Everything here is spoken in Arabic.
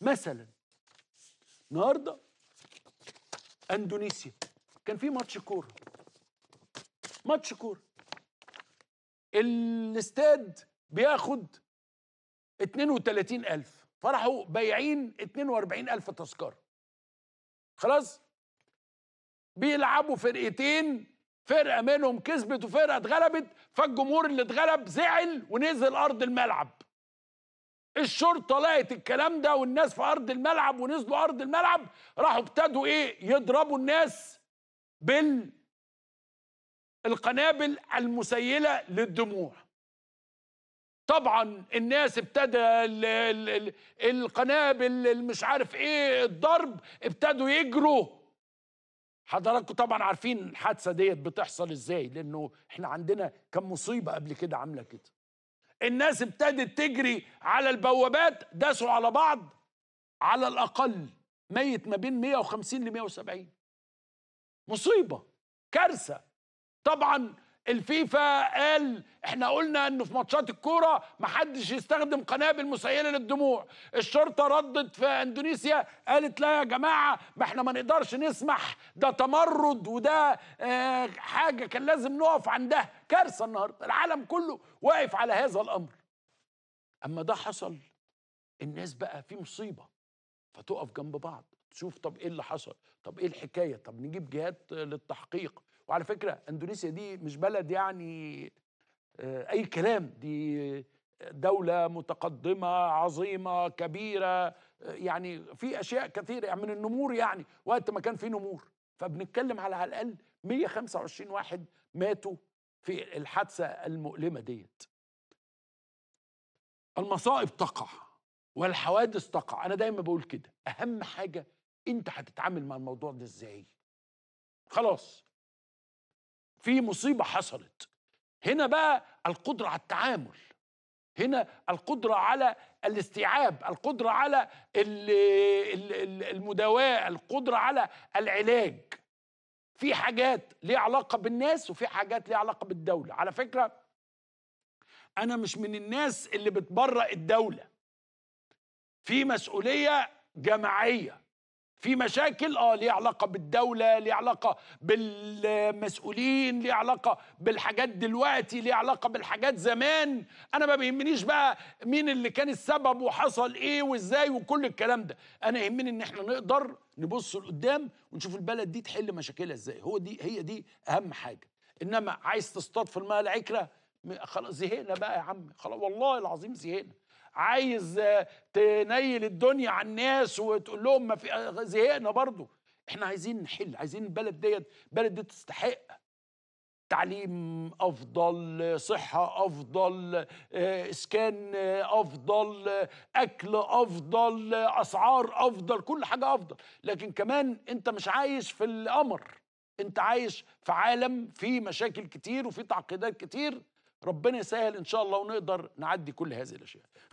مثلا النهارده اندونيسيا كان في ماتش كوره ماتش كوره الاستاد بياخد 32000 فرحوا بايعين 42000 تذكره خلاص بيلعبوا فرقتين فرقه منهم كسبت وفرقه اتغلبت فالجمهور اللي اتغلب زعل ونزل ارض الملعب الشرطه لقت الكلام ده والناس في ارض الملعب ونزلوا ارض الملعب راحوا ابتدوا ايه يضربوا الناس بال القنابل المسيله للدموع طبعا الناس ابتدى ال ال القنابل مش عارف ايه الضرب ابتدوا يجروا حضراتكم طبعا عارفين الحادثه ديت بتحصل ازاي لانه احنا عندنا كم مصيبه قبل كده عامله كده الناس ابتدت تجري على البوابات داسوا على بعض على الأقل ميت ما بين 150 ل 170 مصيبة كارثة طبعا الفيفا قال احنا قلنا انه في ماتشات الكوره محدش يستخدم قنابل مسيله للدموع الشرطه ردت في اندونيسيا قالت لا يا جماعه ما احنا ما نقدرش نسمح ده تمرد وده اه حاجه كان لازم نقف عندها كارثه النهارده العالم كله واقف على هذا الامر اما ده حصل الناس بقى في مصيبه فتقف جنب بعض تشوف طب ايه اللي حصل طب ايه الحكايه طب نجيب جهات للتحقيق وعلى فكره اندونيسيا دي مش بلد يعني آه، اي كلام دي دوله متقدمه عظيمه كبيره آه، يعني في اشياء كثيره يعني من النمور يعني وقت ما كان في نمور فبنتكلم على على الاقل 125 واحد ماتوا في الحادثه المؤلمه ديت المصائب تقع والحوادث تقع انا دايما بقول كده اهم حاجه انت هتتعامل مع الموضوع ده ازاي خلاص في مصيبه حصلت هنا بقى القدره على التعامل هنا القدره على الاستيعاب القدره على المداواه القدره على العلاج في حاجات ليها علاقه بالناس وفي حاجات ليها علاقه بالدوله على فكره انا مش من الناس اللي بتبرأ الدوله في مسؤوليه جماعيه في مشاكل اه ليها علاقه بالدوله ليها علاقه بالمسؤولين ليها علاقه بالحاجات دلوقتي ليها علاقه بالحاجات زمان انا ما بيهمنيش بقى مين اللي كان السبب وحصل ايه وازاي وكل الكلام ده انا يهمني ان احنا نقدر نبص لقدام ونشوف البلد دي تحل مشاكلها ازاي هو دي هي دي اهم حاجه انما عايز تصطاد في الماء العكره خلاص زهقنا بقى يا عم خلاص والله العظيم زهقنا عايز تنيل الدنيا على الناس وتقول لهم ما في زهقنا برضو احنا عايزين نحل عايزين البلد ديت بلد دي تستحق تعليم افضل صحه افضل اسكان افضل اكل افضل اسعار افضل كل حاجه افضل لكن كمان انت مش عايش في القمر انت عايش في عالم فيه مشاكل كتير وفيه تعقيدات كتير ربنا يسهل ان شاء الله ونقدر نعدي كل هذه الاشياء